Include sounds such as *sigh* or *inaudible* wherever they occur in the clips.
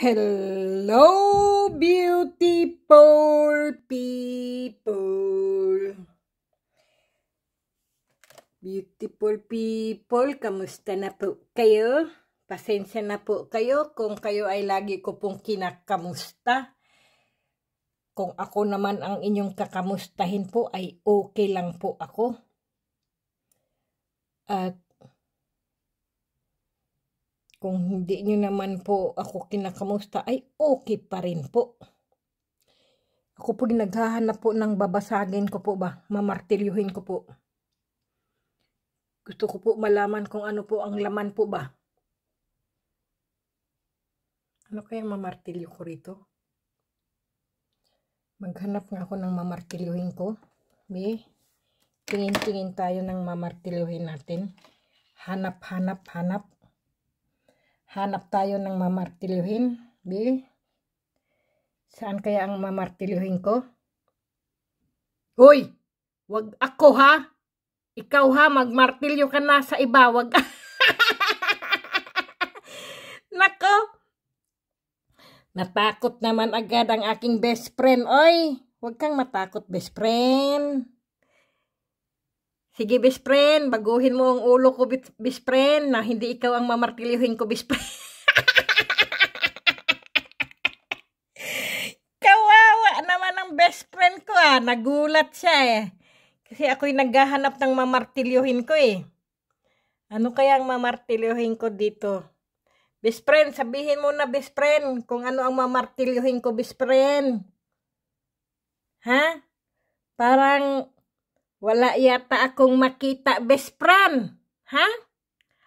Hello, beautiful people! Beautiful people, kamusta na po kayo? Pasensya na po kayo kung kayo ay lagi ko pong kinakamusta. Kung ako naman ang inyong kakamustahin po, ay okay lang po ako. At kung hindi nyo naman po ako kinakamusta, ay okay pa rin po. Ako po din naghahanap po ng babasagin ko po ba, mamartilyuhin ko po. Gusto ko po malaman kung ano po ang laman po ba. Ano kaya mamartilyo ko rito? Maghanap nga ako ng mamartilyuhin ko. May tingin-tingin tayo ng mamartilyuhin natin. Hanap, hanap, hanap hanap tayo ng mamartilyuhin. B. Saan kaya ang mamartilyuhin ko? Hoy! Wag ako ha! Ikaw ha, magmartilyo ka na sa iba. Wag... *laughs* Nako! Natakot naman agad ang aking best friend. Oy! wag kang matakot, best friend. Sige, best friend, baguhin mo ang ulo ko, best friend, na hindi ikaw ang mamartilyuhin ko, best friend. *laughs* Kawawa naman ang best friend ko, ah. Nagulat siya, eh. Kasi ako'y naghahanap ng mamartilyuhin ko, eh. Ano kaya ang mamartilyuhin ko dito? Best friend, sabihin mo na, best friend, kung ano ang mamartilyuhin ko, best friend. Ha? Parang wala yata akong makita, best friend. Ha?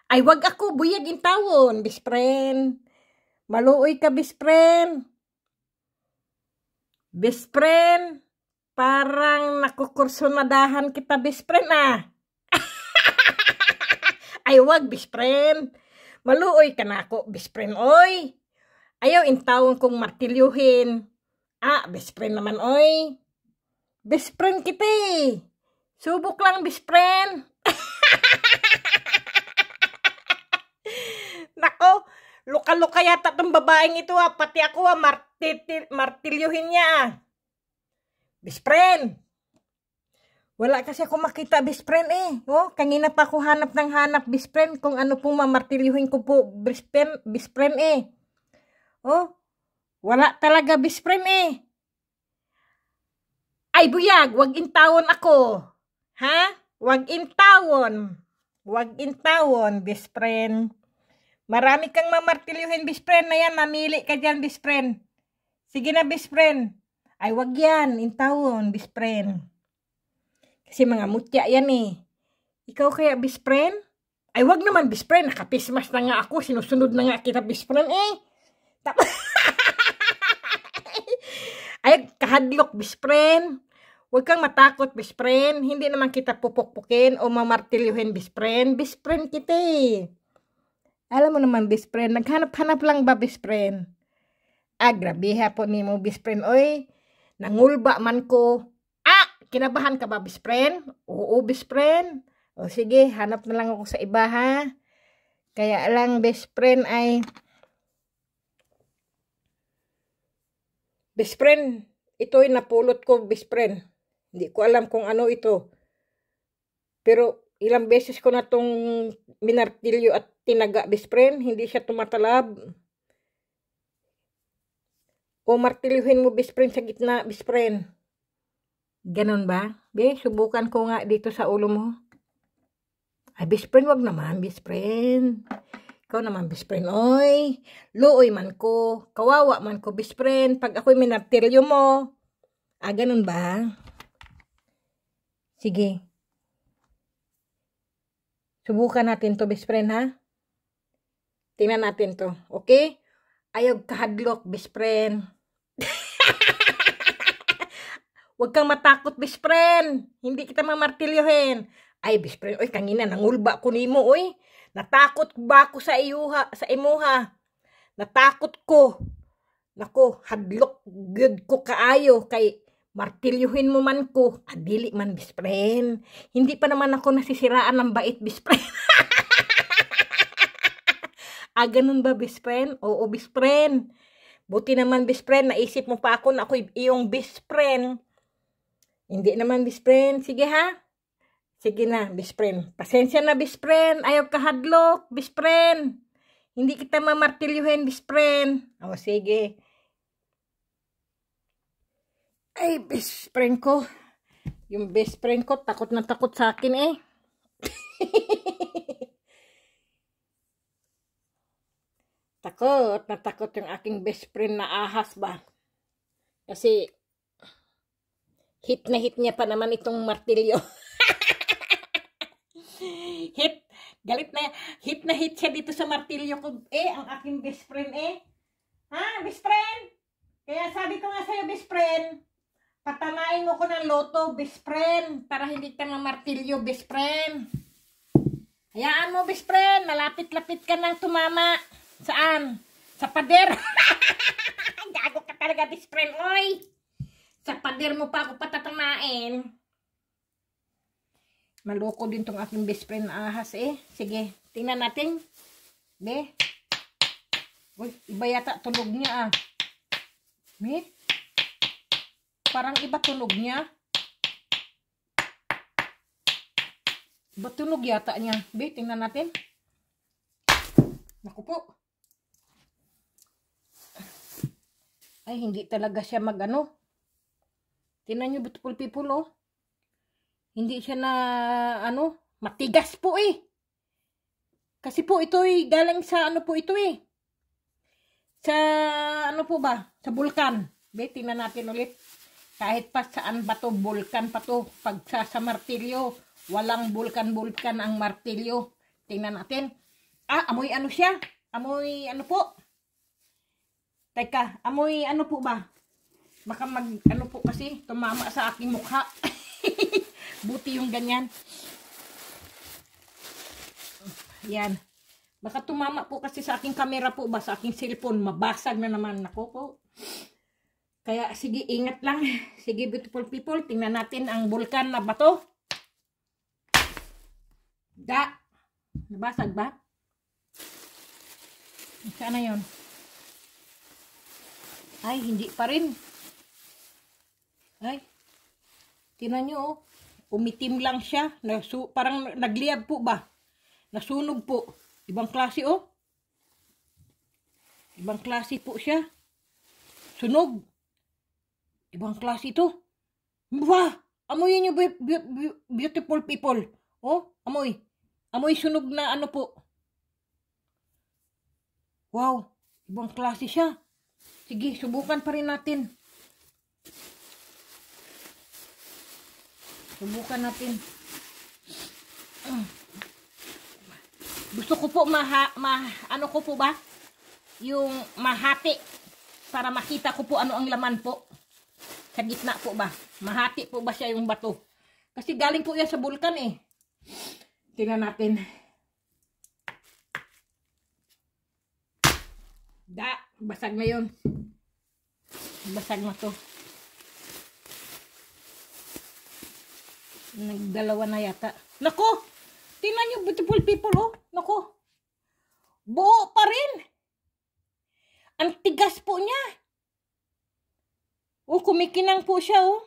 Ay, wag ako buyag in tawon, best friend. Maluoy ka, best friend. Best friend, parang nakukursunadahan kita, best friend, ah. *laughs* Ay, wag, best friend. Maluoy ka na ako, best friend, oy. Ayaw in tawon kong martilyuhin. Ah, best friend naman, oy. Best friend kita, eh. Subok lang, best friend. *laughs* Nako, luka-luka yata tong babaeng ito ah. Pati ako ah, martitil, martilyuhin niya ah. Best Wala kasi ako makita best eh. Oh, kanina pa ako hanap ng hanap best kung ano pong mamartilyuhin ko po best friend, eh. Oh, wala talaga best eh. Ay buyag, wag intawon ako. Ha? Wag intawon. Wag intawon, best friend. Marami kang mamartilyuhin, best friend. Na yan, mamili ka dyan, best friend. Sige na, best friend. Ay, wag yan. Intawon, best friend. Kasi mga mutya yan eh. Ikaw kaya, best friend? Ay, wag naman, best friend. Nakapismas na nga ako. Sinusunod na nga kita, best friend eh. Tapos... *laughs* Ay, kahadlok, best friend. Huwag kang matakot, best friend. Hindi naman kita pupukpukin o mamartilyuhin, best friend. Best friend kita eh. Alam mo naman, best friend. Naghanap-hanap lang ba, best friend? Ah, grabe po ni mo, best friend. Oy, nangulba man ko. Ah, kinabahan ka ba, best friend? Oo, best friend. O sige, hanap na lang ako sa iba, ha? Kaya lang, best friend ay... Best friend, ito'y ay napulot ko, best friend. Hindi ko alam kung ano ito. Pero ilang beses ko na tong minartilyo at tinaga, best Hindi siya tumatalab. O martilyuhin mo, best friend, sa gitna, best Ganon ba? Be, subukan ko nga dito sa ulo mo. Ay, best wag naman, best Ikaw naman, best friend. Oy, luoy man ko. Kawawa man ko, best Pag ako'y minartilyo mo. Ah, ganun ba? Sige. Subukan natin to best friend ha. Tingnan natin to. Okay? Ayog kahadlok best friend. *laughs* Huwag kang matakot best friend. Hindi kita mamartilyohin. Ay best friend, oy kangina nangulba ko mo, oy. Natakot ba ako sa iyuha, sa imuha? Natakot ko. Nako, hadlok good ko kaayo kay martilyuhin mo man ko, adili ah, man bispren. Hindi pa naman ako nasisiraan ng bait bispren. *laughs* ah, ganun ba bispren? Oo bispren. Buti naman bispren, naisip mo pa ako na ako iyong bispren. Hindi naman bispren, sige ha? Sige na, bispren. Pasensya na bispren, ayaw ka hadlok, bispren. Hindi kita mamartilyuhin, bispren. O sige. Ay, best friend ko. Yung best friend ko, takot na takot sa akin eh. *laughs* takot na takot yung aking best friend na ahas ba. Kasi, hit na hit niya pa naman itong martilyo. *laughs* hit, galit na, hit na hit siya dito sa martilyo ko. Eh, ang aking best friend eh. Ha, best friend? Kaya sabi ko nga sa'yo, best friend, Patamain mo ko ng loto, best friend, para hindi ka ng martilyo, best friend. Hayaan mo, best friend, malapit-lapit ka ng tumama. Saan? Sa pader. *laughs* Gago ka talaga, best friend, oy. Sa pader mo pa ako patatamain. Maloko din tong aking best friend na ahas eh. Sige, tingnan natin. Be. Uy, iba yata tulog niya ah. Me? Parang iba tunog niya. Iba tunog yata niya. Be, tingnan natin. Naku po. Ay, hindi talaga siya magano. Tingnan nyo, beautiful people, oh. Hindi siya na, ano, matigas po eh. Kasi po ito eh, galing sa ano po ito eh. Sa, ano po ba? Sa bulkan. Be, tingnan natin ulit. Kahit pa saan ba to, bulkan pa to. Pag sa, martilyo, walang bulkan-bulkan ang martilyo. Tingnan natin. Ah, amoy ano siya? Amoy ano po? Teka, amoy ano po ba? Baka mag, ano po kasi, tumama sa aking mukha. *laughs* Buti yung ganyan. Yan. Baka tumama po kasi sa aking camera po ba, sa aking cellphone, mabasag na naman. Nako po. Kaya sige, ingat lang. *laughs* Sige, beautiful people, tingnan natin ang bulkan na bato. Da! Nabasag ba? Saan na yun? Ay, hindi pa rin. Ay. Tinan nyo, oh. Umitim lang siya. Nasu parang nagliab po ba? Nasunog po. Ibang klase, oh. Ibang klase po siya. Sunog. Ibang klase ito. Ba! Amoy niyo beautiful people. Oh, amoy. Amoy sunog na ano po. Wow, ibang klase siya. Sige, subukan pa rin natin. Subukan natin. Gusto ko po ma ma, ano ko po ba? Yung mahati para makita ko po ano ang laman po. Sa gitna po ba? Mahati po ba siya yung bato? Kasi galing po yan sa bulkan eh. Tingnan natin. Da, basag na yun. Basag na to. Nagdalawa na yata. Nako! Tingnan nyo, beautiful people oh. Nako! kumikinang po siya, oh.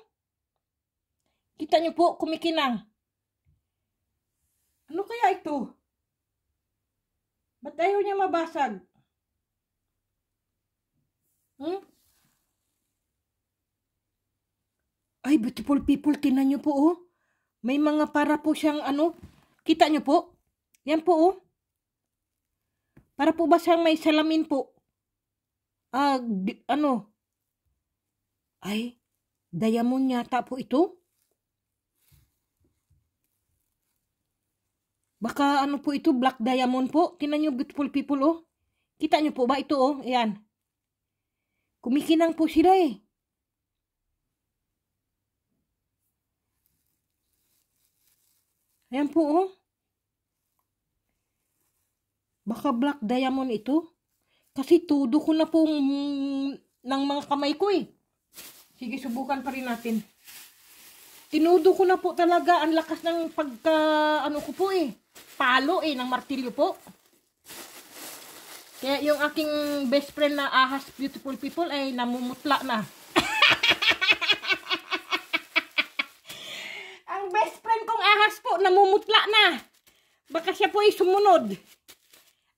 Kita niyo po, kumikinang. Ano kaya ito? Ba't ayaw niya mabasag? Hmm? Ay, beautiful people, tinan niyo po, oh. May mga para po siyang ano. Kita niyo po? Yan po, oh. Para po ba siyang may salamin po? Ah, uh, ano, ay, diamond yata po ito. Baka ano po ito, black diamond po. Tinan nyo beautiful people oh. Kita nyo po ba ito oh, ayan. Kumikinang po sila eh. Ayan po oh. Baka black diamond ito. Kasi todo ko na po ng mga kamay ko eh. Sige, subukan pa rin natin. Tinudo ko na po talaga ang lakas ng pagka, ano ko po eh, palo eh, ng martilyo po. Kaya yung aking best friend na Ahas Beautiful People ay namumutla na. *laughs* ang best friend kong Ahas po, namumutla na. Baka siya po ay sumunod.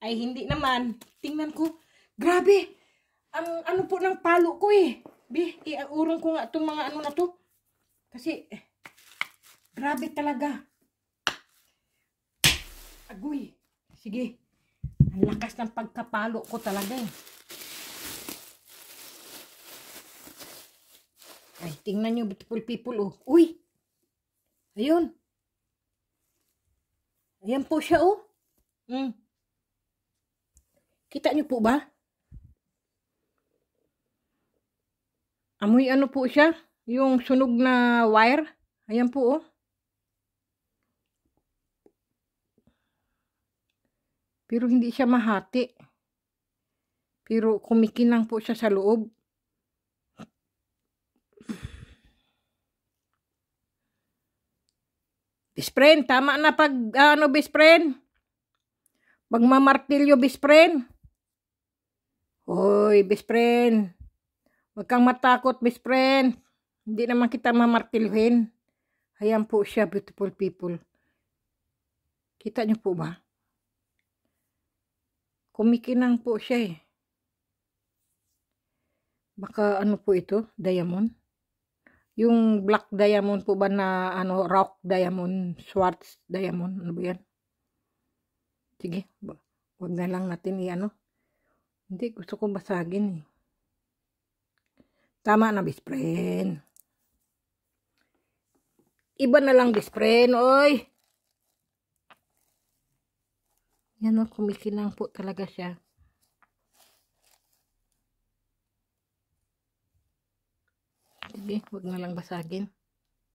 Ay, hindi naman. Tingnan ko. Grabe. Ang ano po ng palo ko eh. Bi, iaurong ko nga itong mga ano na to. Kasi, eh, grabe talaga. Agoy. Sige. Ang lakas ng pagkapalo ko talaga eh. Ay, tingnan nyo, beautiful people, oh. Uy! Ayun. Ayan po siya, oh. Mm. Kita nyo po ba? Amoy ano po siya? Yung sunog na wire. Ayan po oh. Pero hindi siya mahati. Pero kumikinang po siya sa loob. Best friend, tama na pag ano best friend. Pag mamartilyo best friend. Hoy, best friend. Huwag kang matakot, Miss friend. Hindi naman kita mamartilhin. Ayan po siya, beautiful people. Kita niyo po ba? Kumikinang po siya eh. Baka ano po ito? Diamond? Yung black diamond po ba na ano, rock diamond, schwartz diamond, ano ba yan? Sige, wag na lang natin i-ano. Hindi, gusto ko basagin eh. Tama na, best friend. Iba na lang, best friend, oy. Yan o, oh, kumikinang po talaga siya. Sige, huwag na lang basagin.